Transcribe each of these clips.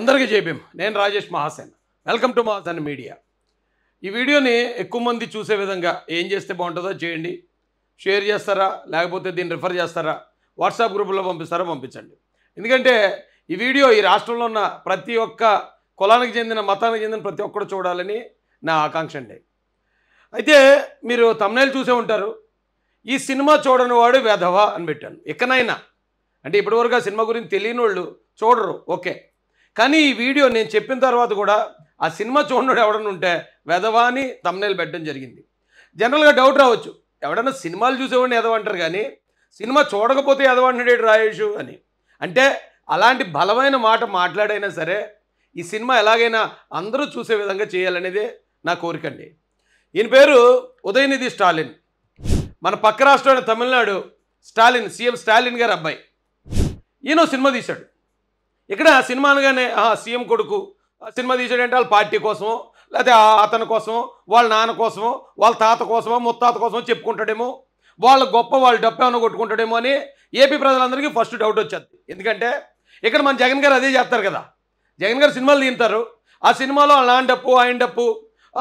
అందరికీ జేబీఎం నేను Rajesh Mahasen welcome to Mahasen media ఈ వీడియోని ఎక్కువ మంది చూసే విధంగా ఏం చేస్తే బాగుంటుందో చేయండి షేర్ చేస్తారా లేకపోతే దీన్ని రిఫర్ చేస్తారా వాట్సాప్ గ్రూపుల్లో పంపిస్తారా పంపించండి ఎందుకంటే ఈ వీడియో ఈ రాష్ట్రంలో ఉన్న ప్రతి ఒక్క కులానికి చెందిన మతానికి చెందిన ప్రతి ఒక్కరు చూడాలని నా ఆకాంక్ష అండి అయితే మీరు తమ్నైల్ చూసే ఉంటారు ఈ సినిమా చూడని వాడు వేధవా అని పెట్టాను ఇకనైనా అంటే ఇప్పటివరకు ఆ సినిమా గురించి తెలియని వాళ్ళు చూడరు ఓకే కానీ ఈ వీడియో నేను చెప్పిన తర్వాత కూడా ఆ సినిమా చూడడం ఎవడన్నా ఉంటే వెధవాని తమ్నైల్ పెట్టడం జరిగింది జనరల్గా డౌట్ రావచ్చు ఎవడన్నా సినిమాలు చూసేవాడిని ఎదవంటారు కానీ సినిమా చూడకపోతే ఎదవంటున్నాడు రాయేషు అని అంటే అలాంటి బలమైన మాట మాట్లాడైనా సరే ఈ సినిమా ఎలాగైనా అందరూ చూసే విధంగా చేయాలనేదే నా కోరికండి ఈయన పేరు ఉదయనిధి స్టాలిన్ మన పక్క రాష్ట్రమైన తమిళనాడు స్టాలిన్ సీఎం స్టాలిన్ గారు అబ్బాయి ఈయన సినిమా తీశాడు ఇక్కడ సినిమా సీఎం కొడుకు సినిమా తీసాడంటే వాళ్ళ పార్టీ కోసమో లేకపోతే అతని కోసమో వాళ్ళ నాన్న కోసమో వాళ్ళ తాత కోసమో ముత్తాత కోసమో చెప్పుకుంటాడేమో వాళ్ళ గొప్ప వాళ్ళ డబ్బు ఏమైనా కొట్టుకుంటాడేమో అని ఏపీ ప్రజలందరికీ ఫస్ట్ డౌట్ వచ్చేది ఎందుకంటే ఇక్కడ మన జగన్ గారు అదే చేస్తారు కదా జగన్ గారు సినిమాలు తింటారు ఆ సినిమాలో వాళ్ళ నాన్న డప్పు ఆయన డప్పు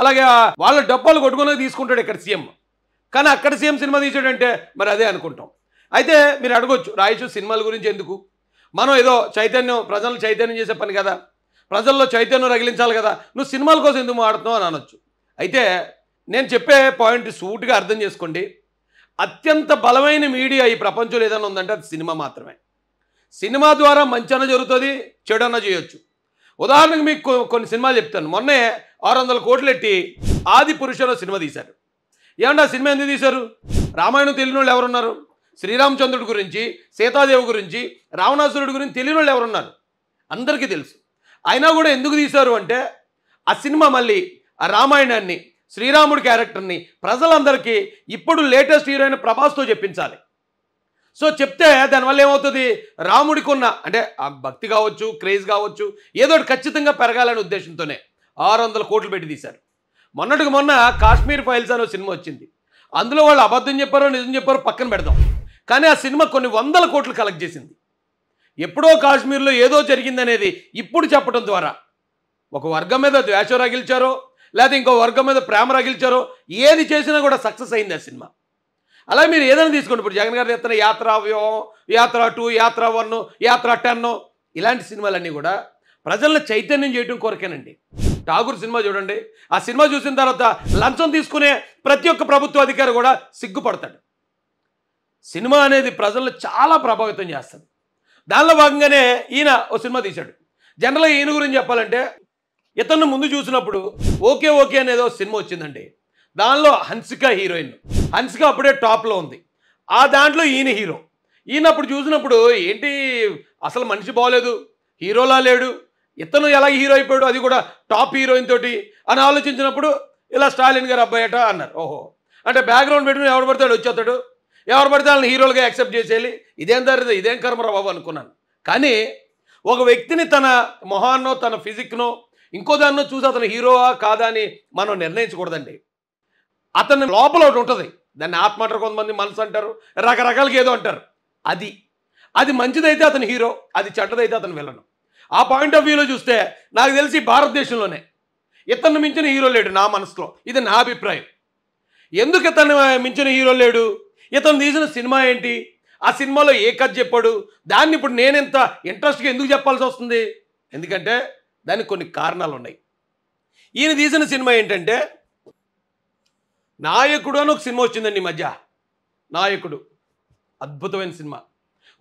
అలాగే వాళ్ళ డబ్బాలు కొట్టుకునే తీసుకుంటాడు ఇక్కడ సీఎం కానీ అక్కడ సీఎం సినిమా తీసాడంటే మరి అదే అనుకుంటాం అయితే మీరు అడగొచ్చు రాయచూ సినిమాల గురించి ఎందుకు మనం ఏదో చైతన్యం ప్రజలను చైతన్యం చేసే పని కదా ప్రజల్లో చైతన్యం రగిలించాలి కదా నువ్వు సినిమాల కోసం ఎందుకు ఆడుతున్నావు అని అనొచ్చు అయితే నేను చెప్పే పాయింట్ సూట్గా అర్థం చేసుకోండి అత్యంత బలమైన మీడియా ఈ ప్రపంచంలో ఏదైనా ఉందంటే అది సినిమా మాత్రమే సినిమా ద్వారా మంచి అన్న జరుగుతుంది చెడు అన్న చేయొచ్చు ఉదాహరణకు మీకు కొన్ని సినిమాలు చెప్తాను మొన్నే ఆరు వందల కోట్లు ఎట్టి ఆది పురుషుల సినిమా తీశారు ఆ సినిమా ఎందుకు తీశారు రామాయణం తెలియని వాళ్ళు ఎవరున్నారు శ్రీరామచంద్రుడి గురించి సీతాదేవి గురించి రావణాసురుడి గురించి తెలియని వాళ్ళు ఎవరున్నారు అందరికీ తెలుసు అయినా కూడా ఎందుకు తీశారు అంటే ఆ సినిమా మళ్ళీ ఆ రామాయణాన్ని శ్రీరాముడి క్యారెక్టర్ని ప్రజలందరికీ ఇప్పుడు లేటెస్ట్ హీరోయిన్ ప్రభాస్తో చెప్పించాలి సో చెప్తే దానివల్ల ఏమవుతుంది రాముడికి ఉన్న అంటే ఆ భక్తి కావచ్చు క్రేజ్ కావచ్చు ఏదో ఖచ్చితంగా పెరగాలనే ఉద్దేశంతోనే ఆరు వందల కోట్లు పెట్టి తీశారు మొన్నటికి మొన్న కాశ్మీర్ ఫైల్స్ అనే సినిమా వచ్చింది అందులో వాళ్ళు అబద్ధం చెప్పారో నిజం చెప్పారో పక్కన పెడదాం కానీ ఆ సినిమా కొన్ని వందల కోట్లు కలెక్ట్ చేసింది ఎప్పుడో కాశ్మీర్లో ఏదో జరిగిందనేది ఇప్పుడు చెప్పడం ద్వారా ఒక వర్గం మీద ద్వేషం రగిల్చారో లేకపోతే ఇంకో వర్గం మీద ప్రేమ రగిల్చారో ఏది చేసినా కూడా సక్సెస్ అయింది ఆ సినిమా అలా మీరు ఏదైనా తీసుకోండి ఇప్పుడు జగన్ గారు ఎత్తన యాత్ర వ్యూహం యాత్ర టూ యాత్ర వన్ యాత్ర టెన్ ఇలాంటి సినిమాలన్నీ కూడా ప్రజలను చైతన్యం చేయడం కోరికేనండి ఠాగూర్ సినిమా చూడండి ఆ సినిమా చూసిన తర్వాత లంచం తీసుకునే ప్రతి ఒక్క ప్రభుత్వ అధికారి కూడా సిగ్గుపడతాడు సినిమా అనేది ప్రజలను చాలా ప్రభావితం చేస్తుంది దానిలో భాగంగానే ఈయన ఓ సినిమా తీశాడు జనరల్గా ఈయన గురించి చెప్పాలంటే ఇతను ముందు చూసినప్పుడు ఓకే ఓకే అనేది ఒక సినిమా వచ్చిందండి దానిలో హన్సిక హీరోయిన్ హన్సిక అప్పుడే టాప్లో ఉంది ఆ దాంట్లో ఈయన హీరో ఈయన అప్పుడు చూసినప్పుడు ఏంటి అసలు మనిషి బాగోలేదు హీరోలా లేడు ఇతను ఎలా హీరో అయిపోయాడు అది కూడా టాప్ హీరోయిన్ తోటి అని ఆలోచించినప్పుడు ఇలా స్టాలిన్ గారు అబ్బాయట అన్నారు ఓహో అంటే బ్యాక్గ్రౌండ్ పెట్టుకుని ఎవడు పడతాడు వచ్చేస్తాడు ఎవరు పడితే వాళ్ళని హీరోలుగా యాక్సెప్ట్ చేసేయాలి ఇదేం దరిద ఇదేం కర్మరా బాబు అనుకున్నాను కానీ ఒక వ్యక్తిని తన మొహాన్నో తన ఫిజిక్నో ఇంకో దాన్నో చూసి అతను హీరోవా కాదా అని మనం నిర్ణయించకూడదండి అతని లోపల ఒకటి ఉంటుంది దాన్ని ఆత్మ అంటారు కొంతమంది మనసు అంటారు రకరకాలకి ఏదో అంటారు అది అది మంచిదైతే అతను హీరో అది చెడ్డదైతే అతను విలను ఆ పాయింట్ ఆఫ్ వ్యూలో చూస్తే నాకు తెలిసి భారతదేశంలోనే ఇతన్ని మించిన హీరో లేడు నా మనసులో ఇది నా అభిప్రాయం ఎందుకు ఇతను మించిన హీరో లేడు ఇతను తీసిన సినిమా ఏంటి ఆ సినిమాలో ఏ కథ చెప్పాడు దాన్ని ఇప్పుడు నేనెంత ఇంట్రెస్ట్గా ఎందుకు చెప్పాల్సి వస్తుంది ఎందుకంటే దానికి కొన్ని కారణాలు ఉన్నాయి ఈయన తీసిన సినిమా ఏంటంటే నాయకుడు అని ఒక సినిమా వచ్చిందండి ఈ మధ్య నాయకుడు అద్భుతమైన సినిమా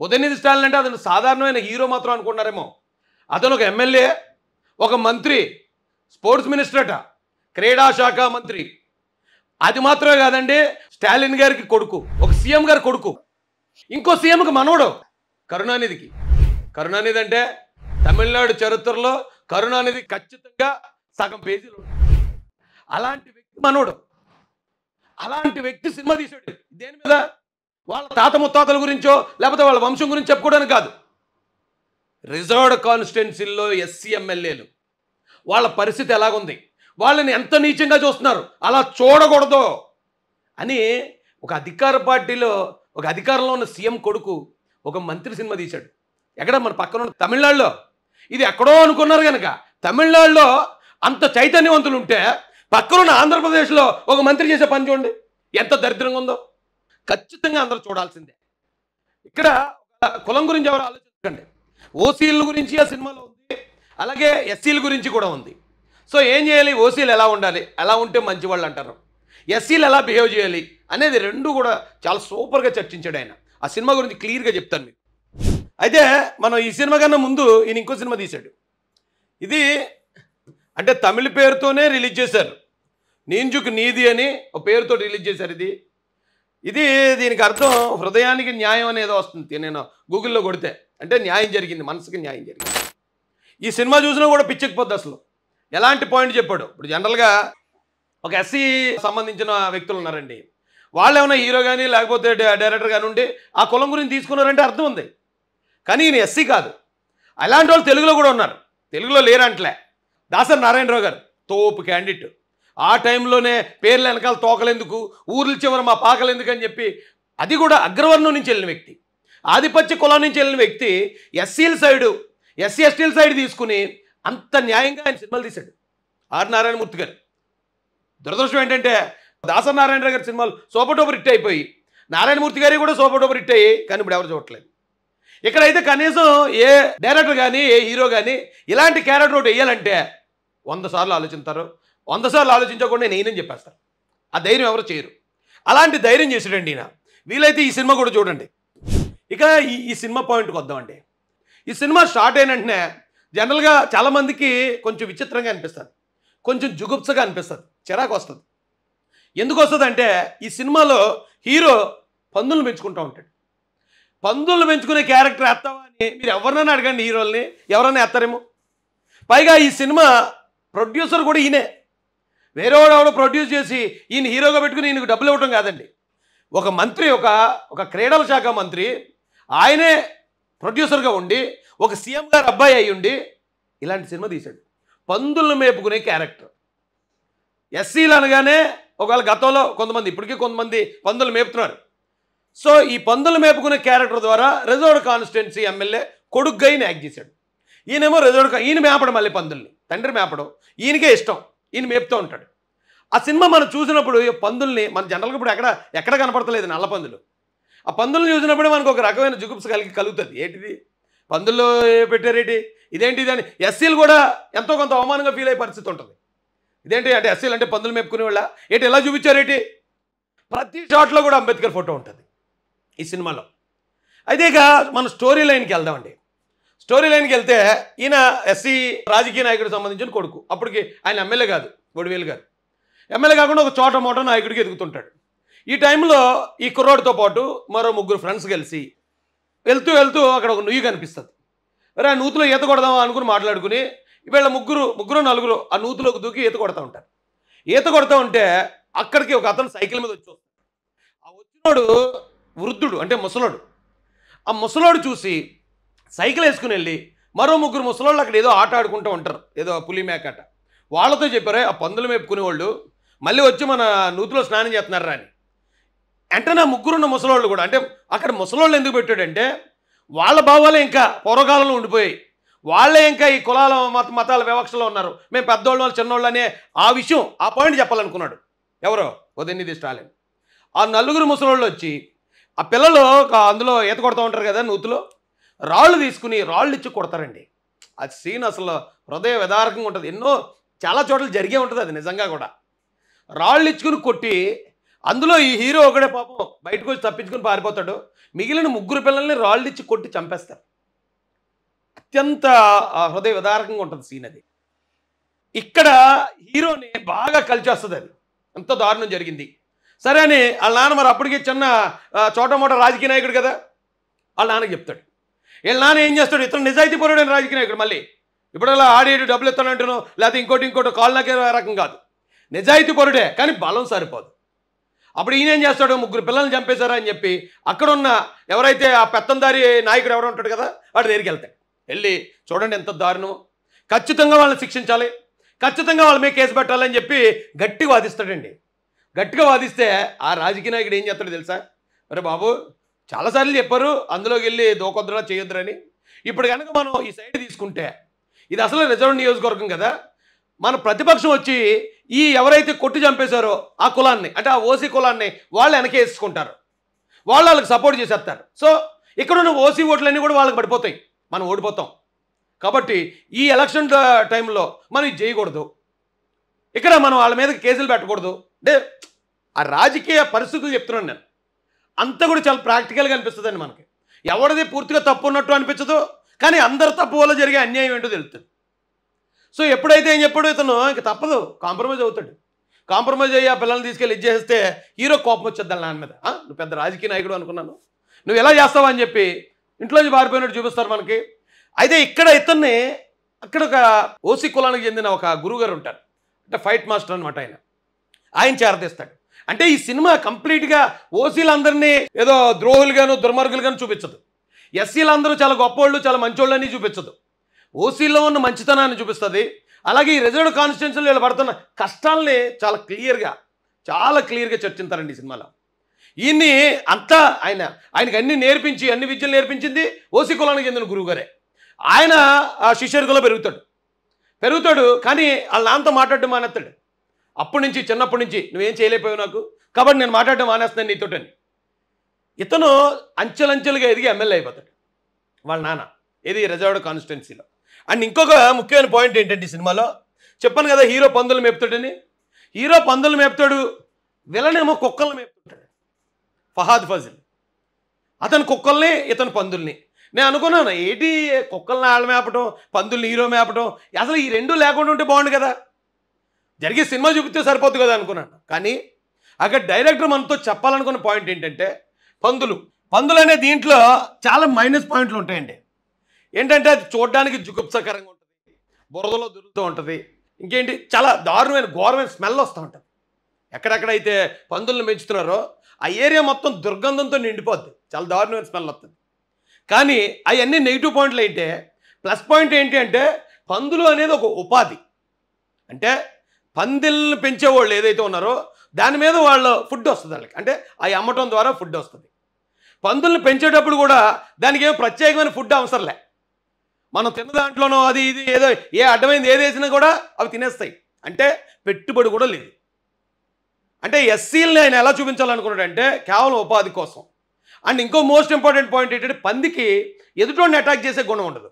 ఉదయనిధి స్టాలిన్ అంటే అతను సాధారణమైన హీరో మాత్రం అనుకున్నారేమో అతను ఒక ఎమ్మెల్యే ఒక మంత్రి స్పోర్ట్స్ మినిస్టర్ అట క్రీడా శాఖ మంత్రి అది మాత్రమే కాదండి స్టాలిన్ గారికి కొడుకు ఒక సీఎం గారి కొడుకు ఇంకో సీఎంకి మనవడు కరుణానిధికి కరుణానిధి అంటే తమిళనాడు చరిత్రలో కరుణానిధి ఖచ్చితంగా సగం పేజీలు అలాంటి వ్యక్తి మనవడు అలాంటి వ్యక్తి సినిమా తీసాడు దేని మీద వాళ్ళ తాత ముత్తాతల గురించో లేకపోతే వాళ్ళ వంశం గురించి చెప్పుకోవడానికి కాదు రిజర్వ్డ్ కాన్స్టిట్యున్సీల్లో ఎస్సీ ఎమ్మెల్యేలు వాళ్ళ పరిస్థితి ఎలాగుంది వాళ్ళని ఎంత నీచంగా చూస్తున్నారు అలా చూడకూడదు అని ఒక అధికార పార్టీలో ఒక అధికారంలో ఉన్న సీఎం కొడుకు ఒక మంత్రి సినిమా తీశాడు ఎక్కడ మన పక్కన ఉన్న తమిళనాడులో ఇది ఎక్కడో అనుకున్నారు కనుక తమిళనాడులో అంత చైతన్యవంతులు ఉంటే పక్కనున్న ఆంధ్రప్రదేశ్లో ఒక మంత్రి చేసే పని చూడండి ఎంత దరిద్రంగా ఉందో ఖచ్చితంగా అందరూ చూడాల్సిందే ఇక్కడ కులం గురించి ఎవరు ఆలోచించకండి ఓసీల గురించి ఆ సినిమాలో ఉంది అలాగే ఎస్సీల గురించి కూడా ఉంది సో ఏం చేయాలి ఓసీలు ఎలా ఉండాలి ఎలా ఉంటే మంచివాళ్ళు అంటారు ఎస్సీలు ఎలా బిహేవ్ చేయాలి అనేది రెండు కూడా చాలా సూపర్గా చర్చించాడు ఆయన ఆ సినిమా గురించి క్లియర్గా చెప్తాను మీకు అయితే మనం ఈ సినిమా కన్నా ముందు ఈయన ఇంకో సినిమా తీశాడు ఇది అంటే తమిళ పేరుతోనే రిలీజ్ చేశారు నీంజుకు నీది అని ఒక పేరుతో రిలీజ్ చేశారు ఇది ఇది దీనికి అర్థం హృదయానికి న్యాయం అనేది వస్తుంది నేను గూగుల్లో కొడితే అంటే న్యాయం జరిగింది మనసుకి న్యాయం జరిగింది ఈ సినిమా చూసినా కూడా పిచ్చకపోద్ది అసలు ఎలాంటి పాయింట్ చెప్పాడు ఇప్పుడు జనరల్గా ఒక ఎస్సీ సంబంధించిన వ్యక్తులు ఉన్నారండి వాళ్ళు ఏమైనా హీరో కానీ లేకపోతే డైరెక్టర్ కానీ ఉండి ఆ కులం గురించి తీసుకున్నారంటే అర్థం ఉంది కానీ ఈయన ఎస్సీ కాదు అలాంటి వాళ్ళు తెలుగులో కూడా ఉన్నారు తెలుగులో లేరంట్లే దాసరి నారాయణరావు గారు తోపు క్యాండిడేట్ ఆ టైంలోనే పేర్లు వెనకాల తోకలెందుకు ఊర్ల చివర మా పాకలెందుకు అని చెప్పి అది కూడా అగ్రవర్ణం నుంచి వెళ్ళిన వ్యక్తి ఆధిపత్య కులం నుంచి వెళ్ళిన వ్యక్తి ఎస్సీల సైడు ఎస్సీ ఎస్టీల సైడ్ తీసుకుని అంత న్యాయంగా ఆయన సినిమాలు తీశాడు ఆర్ నారాయణమూర్తి గారు దురదృష్టం ఏంటంటే దాసర్ నారాయణ గారి సినిమాలు సోపటోపర్ హిట్ అయిపోయి నారాయణమూర్తి గారి కూడా సోపటోపర్ హిట్ అయ్యి కానీ ఇప్పుడు ఎవరు చూడట్లేదు ఇక్కడైతే కనీసం ఏ డైరెక్టర్ కానీ ఏ హీరో కానీ ఇలాంటి క్యారెక్టర్ ఒకటి వేయాలంటే వంద సార్లు ఆలోచిస్తారు వంద సార్లు ఆలోచించకుండా నేనేం చెప్పేస్తాను ఆ ధైర్యం ఎవరు చేయరు అలాంటి ధైర్యం చేసాడండి ఈయన వీలైతే ఈ సినిమా కూడా చూడండి ఇక ఈ సినిమా పాయింట్కి వద్దామండి ఈ సినిమా స్టార్ట్ అయిన వెంటనే జనరల్గా చాలామందికి కొంచెం విచిత్రంగా అనిపిస్తుంది కొంచెం జుగుప్సగా అనిపిస్తుంది చిరాకు వస్తుంది ఎందుకు వస్తుంది అంటే ఈ సినిమాలో హీరో పందులు పెంచుకుంటూ ఉంటాడు పందులు పెంచుకునే క్యారెక్టర్ ఎత్తావా అని మీరు ఎవరినైనా అడగండి హీరోల్ని ఎవరైనా ఎత్తారేమో పైగా ఈ సినిమా ప్రొడ్యూసర్ కూడా ఈయనే వేరే ఎవడో ప్రొడ్యూస్ చేసి ఈయన హీరోగా పెట్టుకుని ఈయనకు డబ్బులు ఇవ్వటం కాదండి ఒక మంత్రి ఒక ఒక క్రీడల శాఖ మంత్రి ఆయనే ప్రొడ్యూసర్గా ఉండి ఒక సీఎం గారు అబ్బాయి అయ్యుండి ఇలాంటి సినిమా తీశాడు పందులను మేపుకునే క్యారెక్టర్ ఎస్సీలు అనగానే ఒకవేళ గతంలో కొంతమంది ఇప్పటికీ కొంతమంది పందులు మేపుతున్నారు సో ఈ పందులు మేపుకునే క్యారెక్టర్ ద్వారా రిజర్వ్డ్ కాన్స్టిట్యున్సీ ఎమ్మెల్యే కొడుగ్గా ఈయన యాక్ట్ చేశాడు ఈయనేమో రిజర్వ్డ్ ఈయన మేపడం మళ్ళీ పందుల్ని తండ్రి మేపడం ఈయనకే ఇష్టం ఈయన మేపుతూ ఉంటాడు ఆ సినిమా మనం చూసినప్పుడు పందుల్ని మన జనరల్గా ఇప్పుడు ఎక్కడ ఎక్కడ కనపడతలేదు నల్ల పందులు ఆ పందులను చూసినప్పుడు మనకు ఒక రకమైన జుగుప్స్ కలిగి కలుగుతుంది ఏంటిది పందుల్లో పెట్టారేంటి ఇదేంటి ఇదని ఎస్సీలు కూడా ఎంతో కొంత అవమానంగా ఫీల్ అయ్యే పరిస్థితి ఉంటుంది ఇదేంటి అంటే ఎస్సీలు అంటే పందులు మెప్పుకునే వాళ్ళ ఏంటి ఎలా చూపించారేంటి ప్రతి షాట్లో కూడా అంబేద్కర్ ఫోటో ఉంటుంది ఈ సినిమాలో అయితే ఇక మనం స్టోరీ లైన్కి వెళ్దామండి స్టోరీ లైన్కి వెళ్తే ఈయన ఎస్సీ రాజకీయ నాయకుడికి సంబంధించిన కొడుకు అప్పటికి ఆయన ఎమ్మెల్యే కాదు గొడివేలు గారు ఎమ్మెల్యే కాకుండా ఒక చోట మోట నాయకుడికి ఎదుగుతుంటాడు ఈ టైంలో ఈ కుర్రోడ్తో పాటు మరో ముగ్గురు ఫ్రెండ్స్ కలిసి వెళ్తూ వెళ్తూ అక్కడ ఒక నుయ్యి కనిపిస్తుంది మరి ఆ నూతులో ఈత కొడదామా అనుకుని మాట్లాడుకుని ఇవాళ ముగ్గురు ముగ్గురు నలుగురు ఆ నూతులోకి దూకి ఈత కొడతా ఉంటారు ఈత కొడతా ఉంటే అక్కడికి ఒక అతను సైకిల్ మీద వచ్చి ఆ వచ్చినోడు వృద్ధుడు అంటే ముసలోడు ఆ ముసలోడు చూసి సైకిల్ వేసుకుని వెళ్ళి మరో ముగ్గురు ముసలోళ్ళు అక్కడ ఏదో ఆట ఆడుకుంటూ ఉంటారు ఏదో పులి మేకాట వాళ్ళతో చెప్పారే ఆ పందులు మేపుకునేవాళ్ళు మళ్ళీ వచ్చి మన నూతులో స్నానం చేస్తున్నారా అని వెంటనే ముగ్గురున్న ముసలోళ్ళు కూడా అంటే అక్కడ ముసలోళ్ళు ఎందుకు పెట్టాడంటే వాళ్ళ భావాలు ఇంకా పూర్వకాలంలో ఉండిపోయాయి వాళ్ళే ఇంకా ఈ కులాల మత మతాల వివక్షలో ఉన్నారు మేము పెద్దోళ్ళు వాళ్ళు చిన్నోళ్ళు అనే ఆ విషయం ఆ పాయింట్ చెప్పాలనుకున్నాడు ఎవరో ఉదయనిధి స్టాలిన్ ఆ నలుగురు ముసలోళ్ళు వచ్చి ఆ పిల్లలు అందులో ఈత కొడుతూ ఉంటారు కదా నూతులో రాళ్ళు తీసుకుని రాళ్ళు ఇచ్చి కొడతారండి ఆ సీన్ అసలు హృదయ విదారకంగా ఉంటుంది ఎన్నో చాలా చోట్ల జరిగే ఉంటుంది అది నిజంగా కూడా రాళ్ళు ఇచ్చుకుని కొట్టి అందులో ఈ హీరో ఒకడే పాపం బయటకు వచ్చి తప్పించుకుని పారిపోతాడు మిగిలిన ముగ్గురు పిల్లల్ని రాళ్ళిచ్చి కొట్టి చంపేస్తారు అత్యంత హృదయ విదారకంగా ఉంటుంది సీన్ అది ఇక్కడ హీరోని బాగా కలిచేస్తుంది అది ఎంత దారుణం జరిగింది సరే అని వాళ్ళ నాన్న మరి అప్పటికే చిన్న చోటమోట రాజకీయ నాయకుడు కదా వాళ్ళ నాన్నకి చెప్తాడు వీళ్ళ నాన్న ఏం చేస్తాడు ఇతను నిజాయితీ పరుడైన రాజకీయ నాయకుడు మళ్ళీ ఇప్పుడు అలా ఆడేడు డబ్బులు అంటున్నాను లేకపోతే ఇంకోటి ఇంకోటి కాల్ నాకే రకం కాదు నిజాయితీ పరుడే కానీ బలం సరిపోదు అప్పుడు ఈయన ఏం చేస్తాడు ముగ్గురు పిల్లల్ని చంపేశారా అని చెప్పి అక్కడున్న ఎవరైతే ఆ పెత్తందారి నాయకుడు ఎవరో ఉంటాడు కదా వాడు దగ్గరికి వెళ్తాడు వెళ్ళి చూడండి ఎంత దారుణం ఖచ్చితంగా వాళ్ళని శిక్షించాలి ఖచ్చితంగా వాళ్ళ మీద కేసు పెట్టాలని చెప్పి గట్టిగా వాదిస్తాడండి గట్టిగా వాదిస్తే ఆ రాజకీయ నాయకుడు ఏం చేస్తాడు తెలుసా మరి బాబు చాలాసార్లు చెప్పారు అందులోకి వెళ్ళి దోకొద్దరా చేయొద్దురని ఇప్పుడు కనుక మనం ఈ సైడ్ తీసుకుంటే ఇది అసలు రిజర్వ్ నియోజకవర్గం కదా మన ప్రతిపక్షం వచ్చి ఈ ఎవరైతే కొట్టి చంపేశారో ఆ కులాన్ని అంటే ఆ ఓసీ కులాన్ని వాళ్ళు వెనకేసుకుంటారు వాళ్ళు వాళ్ళకి సపోర్ట్ చేసేస్తారు సో ఇక్కడ ఉన్న ఓసీ ఓట్లన్నీ కూడా వాళ్ళకి పడిపోతాయి మనం ఓడిపోతాం కాబట్టి ఈ ఎలక్షన్ టైంలో మనం ఇది చేయకూడదు ఇక్కడ మనం వాళ్ళ మీద కేసులు పెట్టకూడదు అంటే ఆ రాజకీయ పరిస్థితులు చెప్తున్నాను నేను అంతా కూడా చాలా ప్రాక్టికల్గా అనిపిస్తుంది మనకి ఎవరిది పూర్తిగా తప్పు ఉన్నట్టు అనిపించదు కానీ అందరు తప్పు వల్ల జరిగే అన్యాయం ఏంటో తెలుస్తుంది సో ఎప్పుడైతే ఏం చెప్పాడు ఇతను ఇంక తప్పదు కాంప్రమైజ్ అవుతాడు కాంప్రమైజ్ అయ్యి ఆ పిల్లల్ని తీసుకెళ్ళి ఇది చేస్తే హీరో కోపం వచ్చేద్దాం నాన్న మీద నువ్వు పెద్ద రాజకీయ నాయకుడు అనుకున్నాను నువ్వు ఎలా చేస్తావు అని చెప్పి ఇంట్లోంచి పారిపోయినట్టు చూపిస్తారు మనకి అయితే ఇక్కడ ఇతన్ని అక్కడ ఒక ఓసీ కులానికి చెందిన ఒక గురువుగారు ఉంటారు అంటే ఫైట్ మాస్టర్ అనమాట ఆయన ఆయన చేరదీస్తాడు అంటే ఈ సినిమా కంప్లీట్గా ఓసీలందరినీ ఏదో ద్రోహులుగాను కానీ చూపించదు ఎస్సీలందరూ చాలా గొప్పోళ్ళు చాలా మంచోళ్ళు అని చూపించదు ఓసీలో ఉన్న మంచితనాన్ని చూపిస్తుంది అలాగే ఈ రిజర్వ్ కాన్స్టిట్యున్సీలో వీళ్ళు పడుతున్న కష్టాలని చాలా క్లియర్గా చాలా క్లియర్గా చర్చించారండి ఈ సినిమాలో ఈయన్ని అంతా ఆయన ఆయనకు అన్ని నేర్పించి అన్ని విద్యలు నేర్పించింది ఓసీ కులానికి చెందిన గురువుగారే ఆయన ఆ శిష్యర్గంలో పెరుగుతాడు పెరుగుతాడు కానీ వాళ్ళ నాన్నతో మాట్లాడడం మానేస్తాడు అప్పటి నుంచి చిన్నప్పటి నుంచి నువ్వేం చేయలేకపోయావు నాకు కాబట్టి నేను మాట్లాడడం మానేస్తున్నాను నీతోటని ఇతను అంచెలంచెలుగా ఎదిగి ఎమ్మెల్యే అయిపోతాడు వాళ్ళ నాన్న ఇది రిజర్వ్డ్ కాన్స్టిట్యున్సీలో అండ్ ఇంకొక ముఖ్యమైన పాయింట్ ఏంటండి ఈ సినిమాలో చెప్పాను కదా హీరో పందులు మేపుతాడని హీరో పందులు మేపుతాడు విలనేమో కుక్కలు మేపుతాడు ఫహాద్ ఫజిల్ అతని కుక్కల్ని ఇతను పందుల్ని నేను అనుకున్నాను ఏంటి కుక్కల్ని ఆళ్ళ మేపడం పందుల్ని హీరో మేపడం అసలు ఈ రెండు లేకుండా ఉంటే బాగుండు కదా జరిగే సినిమా చూపితే సరిపోద్దు కదా అనుకున్నాను కానీ అక్కడ డైరెక్టర్ మనతో చెప్పాలనుకున్న పాయింట్ ఏంటంటే పందులు పందులు అనే దీంట్లో చాలా మైనస్ పాయింట్లు ఉంటాయండి ఏంటంటే అది చూడడానికి జుగుప్సకరంగా ఉంటుంది బురదలో దొరుకుతూ ఉంటుంది ఇంకేంటి చాలా దారుణమైన ఘోరమైన స్మెల్ వస్తూ ఉంటుంది ఎక్కడెక్కడైతే పందులను పెంచుతున్నారో ఆ ఏరియా మొత్తం దుర్గంధంతో నిండిపోద్ది చాలా దారుణమైన స్మెల్ వస్తుంది కానీ అవన్నీ నెగిటివ్ పాయింట్లు అయితే ప్లస్ పాయింట్ ఏంటి అంటే పందులు అనేది ఒక ఉపాధి అంటే పందిళ్ళని పెంచేవాళ్ళు ఏదైతే ఉన్నారో దాని మీద వాళ్ళు ఫుడ్ వస్తుంది వాళ్ళకి అంటే అవి అమ్మటం ద్వారా ఫుడ్ వస్తుంది పందుల్ని పెంచేటప్పుడు కూడా దానికి ఏమో ప్రత్యేకమైన ఫుడ్ అవసరంలే మనం తిన్న దాంట్లోనో అది ఇది ఏదో ఏ అడ్డమైంది ఏది వేసినా కూడా అవి తినేస్తాయి అంటే పెట్టుబడి కూడా లేదు అంటే ఎస్సీలని ఆయన ఎలా చూపించాలనుకున్నాడంటే కేవలం ఉపాధి కోసం అండ్ ఇంకో మోస్ట్ ఇంపార్టెంట్ పాయింట్ ఏంటంటే పందికి ఎదుటోడిని అటాక్ చేసే గుణం ఉండదు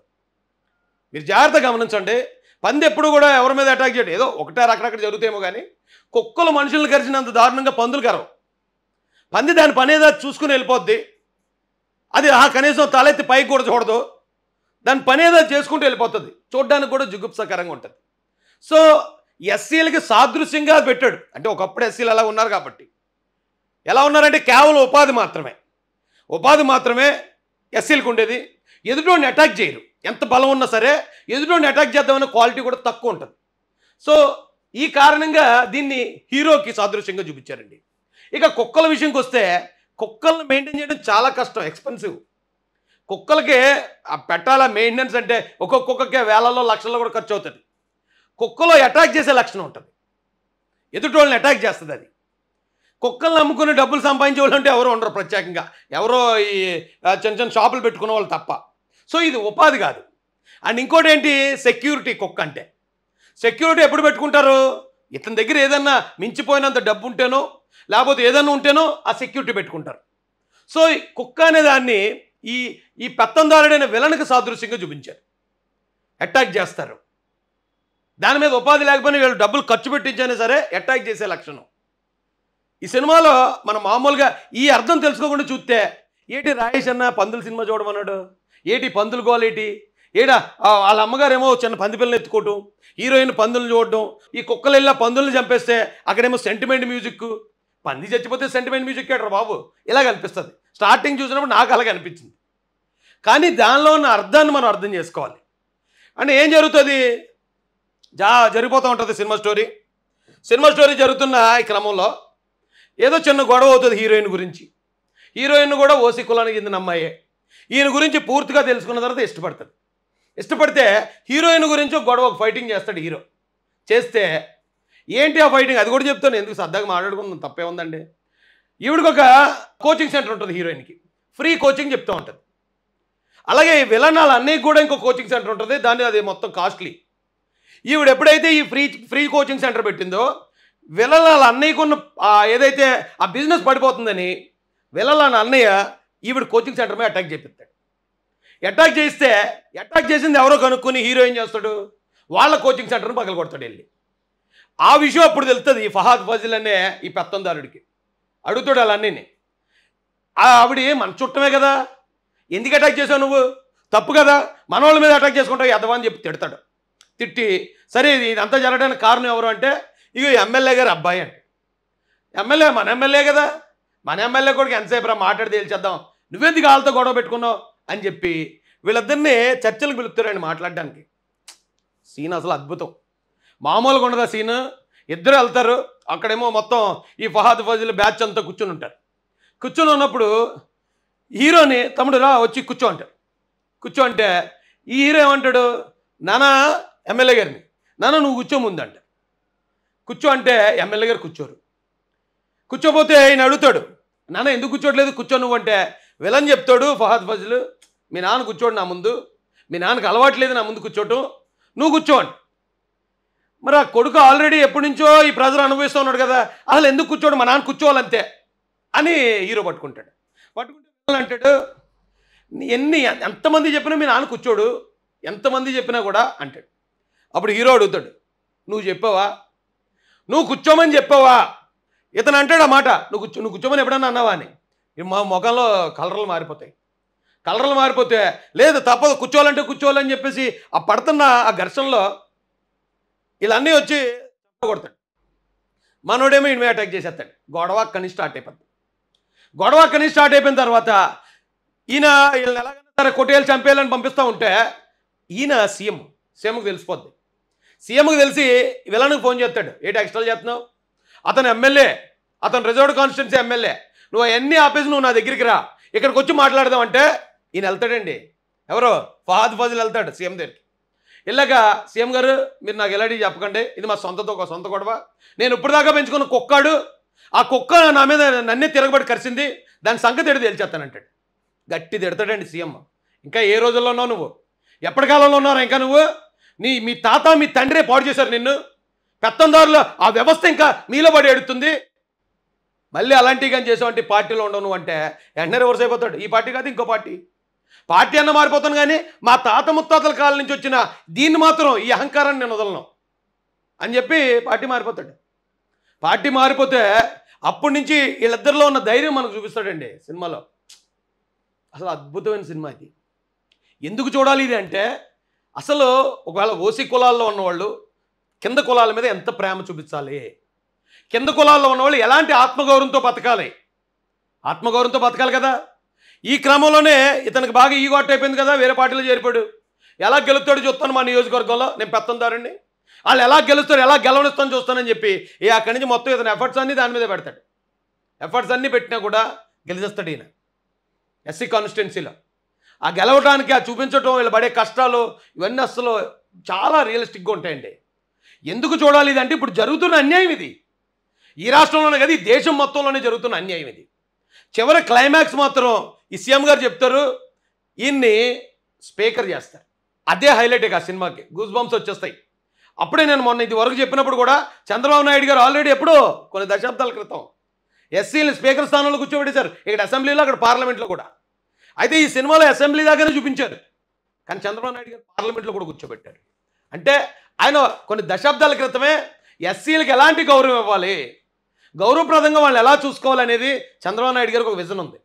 మీరు జాగ్రత్త గమనించండి పంది ఎప్పుడు కూడా ఎవరి మీద అటాక్ చేయడం ఏదో ఒకటే అక్కడక్కడ జరుగుతాయేమో కానీ కుక్కలు మనుషులను కరిచినంత దారుణంగా పందులు కరవు పంది దాని పని ఏదో చూసుకుని వెళ్ళిపోద్ది అది ఆ కనీసం తలెత్తి పైకి కూడా చూడదు దాని పని ఏదో చేసుకుంటూ వెళ్ళిపోతుంది చూడడానికి కూడా జుగుప్సకరంగా ఉంటుంది సో ఎస్సీలకి సాదృశ్యంగా పెట్టాడు అంటే ఒకప్పుడు ఎస్సీలు అలా ఉన్నారు కాబట్టి ఎలా ఉన్నారంటే కేవలం ఉపాధి మాత్రమే ఉపాధి మాత్రమే ఎస్సీలకు ఉండేది ఎదుటోడిని అటాక్ చేయరు ఎంత బలం ఉన్నా సరే ఎదుటోడిని అటాక్ చేద్దామనే క్వాలిటీ కూడా తక్కువ ఉంటుంది సో ఈ కారణంగా దీన్ని హీరోకి సాదృశ్యంగా చూపించారండి ఇక కుక్కల విషయంకి వస్తే కుక్కలను మెయింటైన్ చేయడం చాలా కష్టం ఎక్స్పెన్సివ్ కుక్కలకి ఆ పెట్టాల మెయింటెనెన్స్ అంటే ఒక్కొక్క కుక్కకే వేలలో లక్షల్లో కూడా ఖర్చు అవుతుంది కుక్కలో అటాక్ చేసే లక్షణం ఉంటుంది ఎదుటోళ్ళని అటాక్ చేస్తుంది అది కుక్కలు నమ్ముకుని డబ్బులు సంపాదించే వాళ్ళు అంటే ఎవరు ఉండరు ప్రత్యేకంగా ఎవరో ఈ చిన్న చిన్న షాపులు పెట్టుకునే వాళ్ళు తప్ప సో ఇది ఉపాధి కాదు అండ్ ఇంకోటి ఏంటి సెక్యూరిటీ కుక్క అంటే సెక్యూరిటీ ఎప్పుడు పెట్టుకుంటారు ఇతని దగ్గర ఏదన్నా మించిపోయినంత డబ్బు ఉంటేనో లేకపోతే ఏదన్నా ఉంటేనో ఆ సెక్యూరిటీ పెట్టుకుంటారు సో కుక్క అనే దాన్ని ఈ ఈ పెత్తందారుడైన విలన్కి సాదృశ్యంగా చూపించారు అటాక్ చేస్తారు దాని మీద ఉపాధి లేకపోయినా వీళ్ళు డబ్బులు ఖర్చు పెట్టించైనా సరే అటాక్ చేసే లక్షణం ఈ సినిమాలో మనం మామూలుగా ఈ అర్థం తెలుసుకోకుండా చూస్తే ఏటి రాయేష్ అన్న పందుల సినిమా చూడమన్నాడు ఏటి పందులు గోలేటి ఏడా వాళ్ళ అమ్మగారేమో చిన్న పంది పిల్లలు ఎత్తుకోవటం హీరోయిన్ పందులను చూడటం ఈ కుక్కలు వెళ్ళా పందులను చంపేస్తే అక్కడేమో సెంటిమెంట్ మ్యూజిక్ పంది చచ్చిపోతే సెంటిమెంట్ మ్యూజిక్ కేటర్ బాబు ఇలా కనిపిస్తుంది స్టార్టింగ్ చూసినప్పుడు నాకు అలాగే అనిపించింది కానీ దానిలో ఉన్న అర్థాన్ని మనం అర్థం చేసుకోవాలి అంటే ఏం జరుగుతుంది జా జరిగిపోతూ ఉంటుంది సినిమా స్టోరీ సినిమా స్టోరీ జరుగుతున్న ఈ క్రమంలో ఏదో చిన్న గొడవ అవుతుంది హీరోయిన్ గురించి హీరోయిన్ కూడా ఓసి కులానికి చెందిన అమ్మాయే ఈయన గురించి పూర్తిగా తెలుసుకున్న తర్వాత ఇష్టపడతాడు ఇష్టపడితే హీరోయిన్ గురించి గొడవ ఫైటింగ్ చేస్తాడు హీరో చేస్తే ఏంటి ఆ ఫైటింగ్ అది కూడా చెప్తాను ఎందుకు సర్దాగా మాట్లాడుకుందాం తప్పే ఉందండి ఈవిడికి ఒక కోచింగ్ సెంటర్ ఉంటుంది హీరోయిన్కి ఫ్రీ కోచింగ్ చెప్తూ ఉంటుంది అలాగే విలన్ వాళ్ళ అన్నయ్యకి కూడా ఇంకో కోచింగ్ సెంటర్ ఉంటుంది దాన్ని అది మొత్తం కాస్ట్లీ ఈవిడ ఎప్పుడైతే ఈ ఫ్రీ ఫ్రీ కోచింగ్ సెంటర్ పెట్టిందో విలన్ వాళ్ళ అన్నయ్యకు ఏదైతే ఆ బిజినెస్ పడిపోతుందని విలన్ అన్నయ్య ఈవిడ కోచింగ్ సెంటర్ మీద అటాక్ చేపిస్తాడు అటాక్ చేస్తే అటాక్ చేసింది ఎవరో కనుక్కొని హీరోయిన్ చేస్తాడు వాళ్ళ కోచింగ్ సెంటర్ని పగల కొడతాడు వెళ్ళి ఆ విషయం అప్పుడు తెలుస్తుంది ఈ ఫహాద్ ఫజిల్ అనే ఈ పెత్తందారుడికి అడుగుతాడు అలాన్నీ ఆవిడ మన చుట్టమే కదా ఎందుకు అటాక్ చేసావు నువ్వు తప్పు కదా మన మీద అటాక్ చేసుకుంటావు ఎదవా అని చెప్పి తిడతాడు తిట్టి సరే ఇదంతా జరగడానికి కారణం ఎవరు అంటే ఇక ఎమ్మెల్యే గారు అబ్బాయి అంట ఎమ్మెల్యే మన ఎమ్మెల్యే కదా మన ఎమ్మెల్యే కూడా ఎంతసేపు రా మాట్లాడి తేల్చేద్దాం నువ్వెందుకు వాళ్ళతో గొడవ పెట్టుకున్నావు అని చెప్పి వీళ్ళిద్దరినీ చర్చలకు పిలుపుతారని మాట్లాడడానికి సీన్ అసలు అద్భుతం మామూలుగా ఉండదు సీన్ ఇద్దరు వెళ్తారు అక్కడేమో మొత్తం ఈ ఫహాద్ ఫజీల్ బ్యాచ్ అంతా కూర్చొని ఉంటారు కూర్చొని ఉన్నప్పుడు హీరోని తమ్ముడు రా వచ్చి కూర్చో అంటారు కూర్చో అంటే ఈ హీరో ఏమంటాడు నానా ఎమ్మెల్యే గారిని నాన్న నువ్వు కూర్చో ముందంట కూర్చో అంటే ఎమ్మెల్యే గారు కూర్చోరు కూర్చోపోతే ఆయన అడుగుతాడు నాన్న ఎందుకు కూర్చోట్లేదు కూర్చో నువ్వు అంటే విలన్ చెప్తాడు ఫహాద్ ఫజల్ మీ నాన్న కూర్చోడు నా ముందు మీ నాన్నకు అలవాట్లేదు నా ముందు కూర్చోటం నువ్వు కూర్చోండి మరి ఆ కొడుకు ఆల్రెడీ ఎప్పటి నుంచో ఈ ప్రజలు అనుభవిస్తూ ఉన్నాడు కదా అసలు ఎందుకు కూర్చోడు మా నాన్న కూర్చోవాలంతే అని హీరో పట్టుకుంటాడు పట్టుకుంటే అంటాడు ఎన్ని ఎంతమంది చెప్పినా మీ నాన్న కూర్చోడు ఎంతమంది చెప్పినా కూడా అంటాడు అప్పుడు హీరో అడుగుతాడు నువ్వు చెప్పావా నువ్వు కూర్చోమని చెప్పావా ఇతను అంటాడు ఆ మాట నువ్వు కూర్చో నువ్వు కూర్చోమని ఎప్పుడన్నా అన్నావా అని మా ముఖంలో కలర్లు మారిపోతాయి కలర్లు మారిపోతే లేదు తప్పదు కూర్చోవాలంటే కూర్చోవాలని చెప్పేసి ఆ పడుతున్న ఆ ఘర్షణలో వీళ్ళన్నీ వచ్చి కొడతాడు మనోడేమో ఇన్వే అటాక్ చేసేస్తాడు గొడవ కని స్టార్ట్ అయిపోద్ది గొడవ కని స్టార్ట్ అయిపోయిన తర్వాత ఈయన వీళ్ళని ఎలాగైనా సరే కొట్టేలు చంపేయాలని పంపిస్తూ ఉంటే ఈయన సీఎం సీఎంకి తెలిసిపోద్ది సీఎంకి తెలిసి వీళ్ళని ఫోన్ చేస్తాడు ఏంటి ఎక్స్ట్రా చేస్తున్నావు అతను ఎమ్మెల్యే అతను రిజర్వ్డ్ కాన్స్టిట్యున్సీ ఎమ్మెల్యే నువ్వు అన్ని ఆఫీస్ నువ్వు నా దగ్గరికి రా ఇక్కడికి వచ్చి మాట్లాడదాం అంటే ఈయన వెళ్తాడండి ఎవరో ఫహాద్ ఫాజిల్ వెళ్తాడు సీఎం దగ్గరికి ఇలాగ సీఎం గారు మీరు నాకు ఎలాంటి చెప్పకండి ఇది మా సొంతతో సొంత గొడవ నేను ఇప్పటిదాకా పెంచుకున్న కుక్కాడు ఆ కుక్క నా మీద నన్నే తిరగబడి కరిసింది దాని సంగతి ఎడితే తెలిచేస్తానంటాడు గట్టి తిడతాడండి సీఎం ఇంకా ఏ రోజుల్లో ఉన్నావు నువ్వు ఎప్పటి కాలంలో ఇంకా నువ్వు నీ మీ తాత మీ తండ్రే పాడు చేశారు నిన్ను పెత్తందారులు ఆ వ్యవస్థ ఇంకా మీలో పడి ఎడుతుంది మళ్ళీ అలాంటివి కానీ చేసావంటే పార్టీలో ఉండవు అంటే ఎన్నర రివర్స్ ఈ పార్టీ కాదు ఇంకో పార్టీ పార్టీ అన్న మారిపోతాను కానీ మా తాత ముత్తాతల కాలం నుంచి వచ్చిన దీన్ని మాత్రం ఈ అహంకారాన్ని నేను వదలను అని చెప్పి పార్టీ మారిపోతాడు పార్టీ మారిపోతే అప్పటి నుంచి వీళ్ళిద్దరిలో ఉన్న ధైర్యం మనకు చూపిస్తాడండి సినిమాలో అసలు అద్భుతమైన సినిమా ఇది ఎందుకు చూడాలి ఇది అంటే అసలు ఒకవేళ ఓసీ కులాల్లో ఉన్నవాళ్ళు కింద కులాల మీద ఎంత ప్రేమ చూపించాలి కింద కులాల్లో ఉన్నవాళ్ళు ఎలాంటి ఆత్మగౌరవంతో బతకాలి ఆత్మగౌరవంతో బతకాలి కదా ఈ క్రమంలోనే ఇతనికి బాగా ఈ గొట్ట అయిపోయింది కదా వేరే పార్టీలో చేరిపోడు ఎలా గెలుస్తాడు చూస్తాను మా నియోజకవర్గంలో నేను పెత్తందారుణ్ణి వాళ్ళు ఎలా గెలుస్తారు ఎలా గెలవనిస్తాను చూస్తానని చెప్పి ఈ అక్కడి నుంచి మొత్తం ఇతను ఎఫర్ట్స్ అన్నీ దాని మీద పెడతాడు ఎఫర్ట్స్ అన్నీ పెట్టినా కూడా గెలిచేస్తాడు ఈయన ఎస్సీ కాన్స్టిట్యున్సీలో ఆ గెలవడానికి ఆ చూపించడం వీళ్ళు పడే కష్టాలు ఇవన్నీ అసలు చాలా రియలిస్టిక్గా ఉంటాయండి ఎందుకు చూడాలి ఇదంటే ఇప్పుడు జరుగుతున్న అన్యాయం ఇది ఈ రాష్ట్రంలోనే కదా ఈ దేశం మొత్తంలోనే జరుగుతున్న అన్యాయం ఇది చివరి క్లైమాక్స్ మాత్రం ఈ సీఎం గారు చెప్తారు ఈయన్ని స్పీకర్ చేస్తారు అదే హైలైటే ఆ సినిమాకి గూస్ బాంబ్స్ వచ్చేస్తాయి అప్పుడే నేను మొన్న ఇది వరకు చెప్పినప్పుడు కూడా చంద్రబాబు నాయుడు గారు ఆల్రెడీ ఎప్పుడో కొన్ని దశాబ్దాల క్రితం ఎస్సీని స్పీకర్ స్థానంలో కూర్చోబెట్టేశారు ఇక్కడ అసెంబ్లీలో అక్కడ పార్లమెంట్లో కూడా అయితే ఈ సినిమాలో అసెంబ్లీ దాకానే చూపించారు కానీ చంద్రబాబు నాయుడు గారు పార్లమెంట్లో కూడా కూర్చోబెట్టారు అంటే ఆయన కొన్ని దశాబ్దాల క్రితమే ఎస్సీలకు ఎలాంటి గౌరవం ఇవ్వాలి గౌరవప్రదంగా వాళ్ళని ఎలా చూసుకోవాలనేది చంద్రబాబు నాయుడు గారికి ఒక విజన్ ఉంది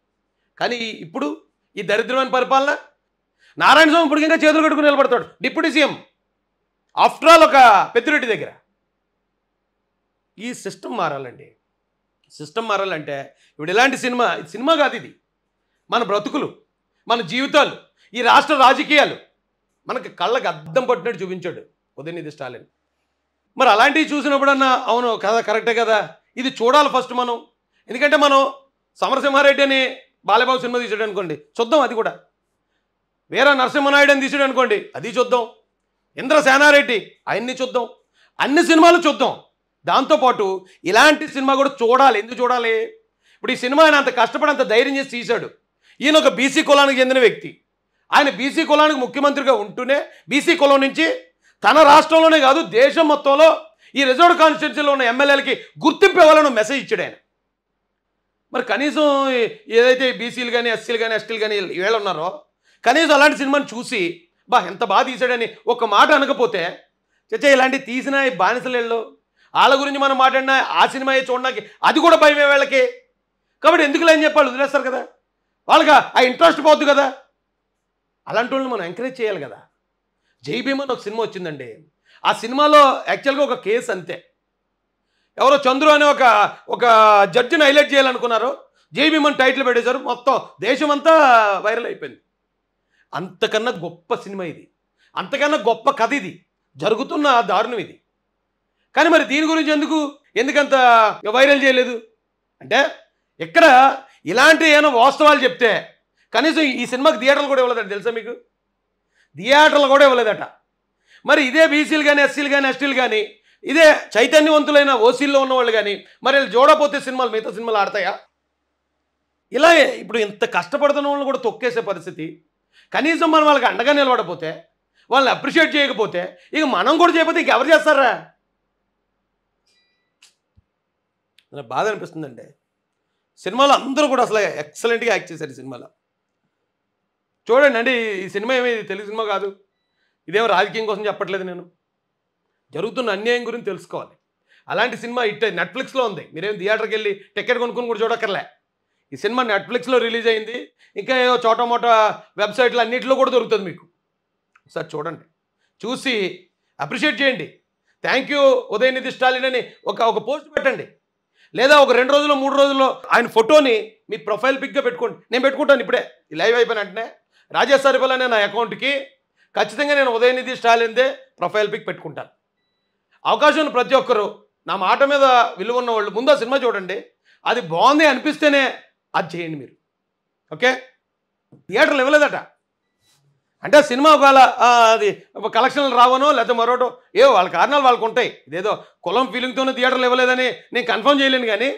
కానీ ఇప్పుడు ఈ దరిద్రమైన పరిపాలన నారాయణ స్వామి ఇప్పుడు ఇంకా చేతులు కట్టుకుని నిలబడతాడు డిప్యూటీ సీఎం ఆఫ్టర్ ఆల్ ఒక పెద్దిరెడ్డి దగ్గర ఈ సిస్టమ్ మారాలండి సిస్టమ్ మారాలంటే ఇప్పుడు ఇలాంటి సినిమా సినిమా కాదు ఇది మన బ్రతుకులు మన జీవితాలు ఈ రాష్ట్ర రాజకీయాలు మనకి కళ్ళకి అద్దం పట్టినట్టు చూపించాడు ఉదయనిధి స్టాలిన్ మరి అలాంటివి చూసినప్పుడన్నా అవును కదా కరెక్టే కదా ఇది చూడాలి ఫస్ట్ మనం ఎందుకంటే మనం సమరసింహారెడ్డి అని బాలబాబు సినిమా తీసాడు అనుకోండి చూద్దాం అది కూడా వీర నరసింహనాయుడు అని తీసాడు అనుకోండి అది చూద్దాం ఇంద్ర సేనారెడ్డి ఆయన్ని చూద్దాం అన్ని సినిమాలు చూద్దాం దాంతోపాటు ఇలాంటి సినిమా కూడా చూడాలి ఎందుకు చూడాలి ఇప్పుడు ఈ సినిమా ఆయన అంత కష్టపడి అంత ధైర్యం చేసి తీశాడు ఈయన ఒక బీసీ కులానికి చెందిన వ్యక్తి ఆయన బీసీ కులానికి ముఖ్యమంత్రిగా ఉంటూనే బీసీ కులం నుంచి తన రాష్ట్రంలోనే కాదు దేశం మొత్తంలో ఈ రిజర్వ్ కాన్స్టిట్యున్సీలో ఉన్న ఎమ్మెల్యేలకి గుర్తింపు ఇవ్వాలని మెసేజ్ ఇచ్చాడు ఆయన మరి కనీసం ఏదైతే బీసీలు కానీ ఎస్సీలు కానీ ఎస్టీలు కానీ వీళ్ళు ఉన్నారో కనీసం అలాంటి సినిమాని చూసి బా ఎంత బాగా తీశాడని ఒక మాట అనకపోతే చచ్చా ఇలాంటివి తీసిన బానిసలేళ్ళు వాళ్ళ గురించి మనం మాట్లాడినా ఆ సినిమా చూడడానికి అది కూడా భయమే వీళ్ళకి కాబట్టి ఎందుకులే అని చెప్పాలి వదిలేస్తారు కదా వాళ్ళకి ఆ ఇంట్రెస్ట్ పోద్దు కదా అలాంటి వాళ్ళని మనం ఎంకరేజ్ చేయాలి కదా జై అని ఒక సినిమా వచ్చిందండి ఆ సినిమాలో యాక్చువల్గా ఒక కేసు అంతే ఎవరో చంద్రు అని ఒక ఒక జడ్జిని హైలైట్ చేయాలనుకున్నారు మన టైటిల్ పెట్టేశారు మొత్తం దేశమంతా వైరల్ అయిపోయింది అంతకన్నా గొప్ప సినిమా ఇది అంతకన్నా గొప్ప కథ ఇది జరుగుతున్న దారుణం ఇది కానీ మరి దీని గురించి ఎందుకు ఎందుకంత వైరల్ చేయలేదు అంటే ఇక్కడ ఇలాంటి ఏమైనా వాస్తవాలు చెప్తే కనీసం ఈ సినిమాకి థియేటర్లు కూడా ఇవ్వలేదట తెలుసా మీకు థియేటర్లు కూడా ఇవ్వలేదట మరి ఇదే బీసీలు కానీ ఎస్సీలు కానీ ఎస్టీలు కానీ ఇదే చైతన్యవంతులైన ఓసీల్లో ఉన్నవాళ్ళు కానీ మరి వీళ్ళు జోడపోతే సినిమాలు మిగతా సినిమాలు ఆడతాయా ఇలా ఇప్పుడు ఇంత కష్టపడుతున్న వాళ్ళని కూడా తొక్కేసే పరిస్థితి కనీసం మనం వాళ్ళకి అండగా నిలబడపోతే వాళ్ళని అప్రిషియేట్ చేయకపోతే ఇక మనం కూడా చేయకపోతే ఇంకెవరు చేస్తారా నాకు బాధ అనిపిస్తుందండి సినిమాలు అందరూ కూడా అసలు ఎక్సలెంట్గా యాక్ట్ చేశారు సినిమాలో చూడండి అండి ఈ సినిమా ఏమి తెలుగు సినిమా కాదు ఇదేమో రాజకీయం కోసం చెప్పట్లేదు నేను జరుగుతున్న అన్యాయం గురించి తెలుసుకోవాలి అలాంటి సినిమా ఇట్ నెట్ఫ్లిక్స్లో ఉంది మీరేం థియేటర్కి వెళ్ళి టికెట్ కొనుక్కుని కూడా చూడక్కర్లే ఈ సినిమా నెట్ఫ్లిక్స్లో రిలీజ్ అయింది ఇంకా ఏదో చోట వెబ్సైట్లు అన్నింటిలో కూడా దొరుకుతుంది మీకు సార్ చూడండి చూసి అప్రిషియేట్ చేయండి థ్యాంక్ యూ ఉదయనిధి స్టాలిన్ అని ఒక ఒక పోస్ట్ పెట్టండి లేదా ఒక రెండు రోజుల్లో మూడు రోజుల్లో ఆయన ఫోటోని మీ ప్రొఫైల్ పిక్గా పెట్టుకోండి నేను పెట్టుకుంటాను ఇప్పుడే లైవ్ అయిపోయిన వెంటనే రాజేశ్వరి సరిపల్ నా అకౌంట్కి ఖచ్చితంగా నేను ఉదయనిధి స్టాలిన్దే ప్రొఫైల్ పిక్ పెట్టుకుంటాను అవకాశం ప్రతి ఒక్కరు నా మాట మీద విలువ ఉన్న వాళ్ళు ముందు సినిమా చూడండి అది బాగుంది అనిపిస్తేనే అది చేయండి మీరు ఓకే థియేటర్లు ఇవ్వలేదట అంటే సినిమా ఒకవేళ అది కలెక్షన్లు రావనో లేకపోతే మరోటో ఏ వాళ్ళ కారణాలు వాళ్ళకు ఉంటాయి ఇదేదో కులం ఫీలింగ్తోనే థియేటర్లు ఇవ్వలేదని నేను కన్ఫర్మ్ చేయలేను కానీ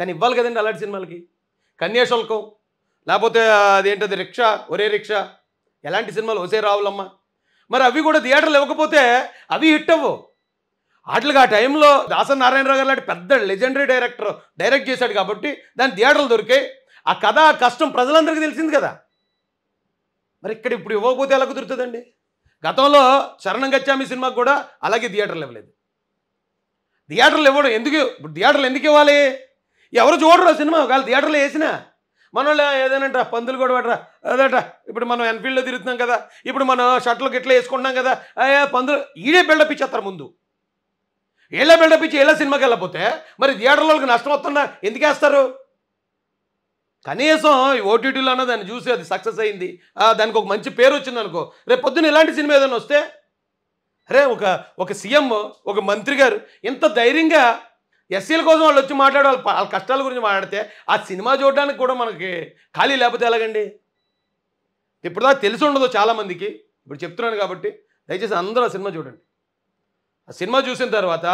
కానీ ఇవ్వాలి కదండి అలాంటి సినిమాలకి కన్యాశుల్కం లేకపోతే అదేంటది రిక్షా ఒరే రిక్షా ఎలాంటి సినిమాలు ఒసే రావులమ్మ మరి అవి కూడా థియేటర్లు ఇవ్వకపోతే అవి హిట్ అవ్వవు అట్లా ఆ టైంలో దాసన్ నారాయణరావు గారు లాంటి పెద్ద లెజెండరీ డైరెక్టర్ డైరెక్ట్ చేశాడు కాబట్టి దాని థియేటర్లు దొరికాయి ఆ కథ కష్టం ప్రజలందరికీ తెలిసింది కదా మరి ఇక్కడ ఇప్పుడు ఇవ్వకపోతే ఎలా కుదురుతుందండి గతంలో శరణం గచ్చామి సినిమాకి కూడా అలాగే థియేటర్లు ఇవ్వలేదు థియేటర్లు ఇవ్వడం ఎందుకు ఇప్పుడు థియేటర్లు ఎందుకు ఇవ్వాలి ఎవరు చూడరు సినిమా ఒకవేళ థియేటర్లు వేసినా మనోళ్ళు ఏదైనా పందులు కూడా పడరా అదేట ఇప్పుడు మనం ఎన్ఫీల్డ్లో తిరుగుతున్నాం కదా ఇప్పుడు మనం షర్ట్లు గిట్ల వేసుకుంటున్నాం కదా పందులు ఈడే బిల్డప్ ఇచ్చేస్తారు ముందు ఏళ్ళ బిల్డప్ ఇచ్చి ఏళ్ళ సినిమాకి వెళ్ళకపోతే మరి థియేటర్లోకి నష్టం వస్తున్నా ఎందుకు వేస్తారు కనీసం ఓటీటీలో అన్న దాన్ని చూసి అది సక్సెస్ అయింది దానికి ఒక మంచి పేరు వచ్చింది అనుకో రేపు పొద్దున్న ఇలాంటి సినిమా ఏదైనా వస్తే అరే ఒక ఒక సీఎం ఒక మంత్రి గారు ఇంత ధైర్యంగా ఎస్సీల కోసం వాళ్ళు వచ్చి మాట్లాడే వాళ్ళ కష్టాల గురించి మాట్లాడితే ఆ సినిమా చూడడానికి కూడా మనకి ఖాళీ లేకపోతే ఎలాగండి ఇప్పుడు దాకా తెలిసి ఉండదు చాలామందికి ఇప్పుడు చెప్తున్నాను కాబట్టి దయచేసి అందరూ ఆ సినిమా చూడండి ఆ సినిమా చూసిన తర్వాత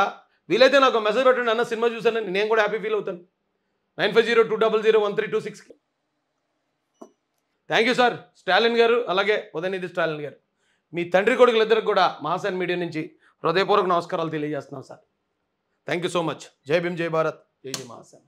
వీలైతే నాకు మెసేజ్ పెట్టండి అన్న సినిమా చూసానని నేను కూడా హ్యాపీ ఫీల్ అవుతాను nine five zero two double zero one three two సిక్స్కి thank you sir Stalin garu అలాగే ఉదయనిధి స్టాలిన్ గారు మీ తండ్రి కొడుకులిద్దరికి కూడా మహాసేన్ మీడియా నుంచి హృదయపూర్వక నమస్కారాలు తెలియజేస్తున్నాం sir thank you so much జై భీమ్ జై భారత్ జై జై మహాసేన్